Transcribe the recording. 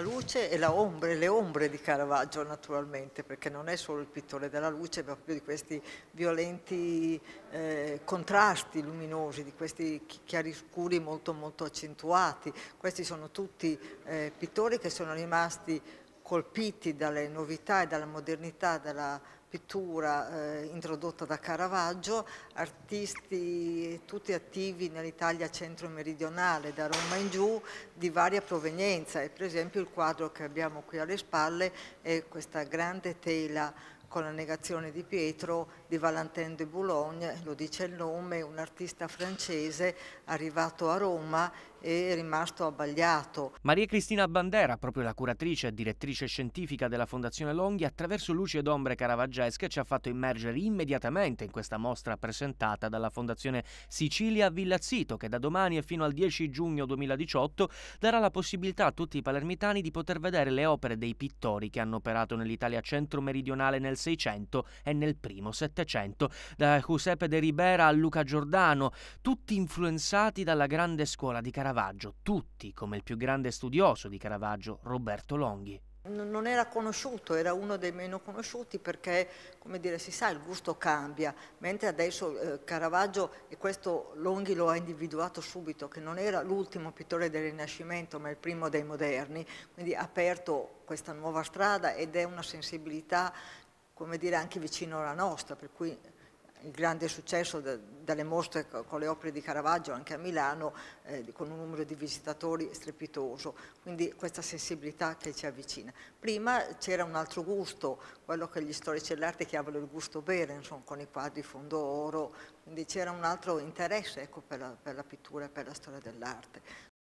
la luce e ombre, le ombre di Caravaggio naturalmente, perché non è solo il pittore della luce, ma proprio di questi violenti eh, contrasti luminosi, di questi chiariscuri molto, molto accentuati. Questi sono tutti eh, pittori che sono rimasti colpiti dalle novità e dalla modernità della pittura eh, introdotta da Caravaggio, artisti tutti attivi nell'Italia centro-meridionale, da Roma in giù, di varia provenienza e per esempio il quadro che abbiamo qui alle spalle è questa grande tela con la negazione di Pietro di Valentin de Boulogne, lo dice il nome, un artista francese arrivato a Roma e rimasto abbagliato. Maria Cristina Bandera, proprio la curatrice e direttrice scientifica della Fondazione Longhi, attraverso luci ed ombre caravaggesche ci ha fatto immergere immediatamente in questa mostra presentata dalla Fondazione Sicilia Villazzito, che da domani e fino al 10 giugno 2018 darà la possibilità a tutti i palermitani di poter vedere le opere dei pittori che hanno operato nell'Italia centro-meridionale nel Seicento e nel primo Settecento, da Giuseppe de Ribera a Luca Giordano, tutti influenzati dalla grande scuola di Caravaggio, tutti come il più grande studioso di Caravaggio, Roberto Longhi non era conosciuto, era uno dei meno conosciuti perché, come dire, si sa, il gusto cambia, mentre adesso eh, Caravaggio, e questo Longhi lo ha individuato subito, che non era l'ultimo pittore del Rinascimento, ma il primo dei moderni, quindi ha aperto questa nuova strada ed è una sensibilità come dire, anche vicino alla nostra, per cui il grande successo delle mostre con le opere di Caravaggio anche a Milano, eh, con un numero di visitatori strepitoso, quindi questa sensibilità che ci avvicina. Prima c'era un altro gusto, quello che gli storici dell'arte chiamano il gusto Berenson, con i quadri fondo oro, quindi c'era un altro interesse ecco, per, la, per, la, pittura e per la storia dell'arte.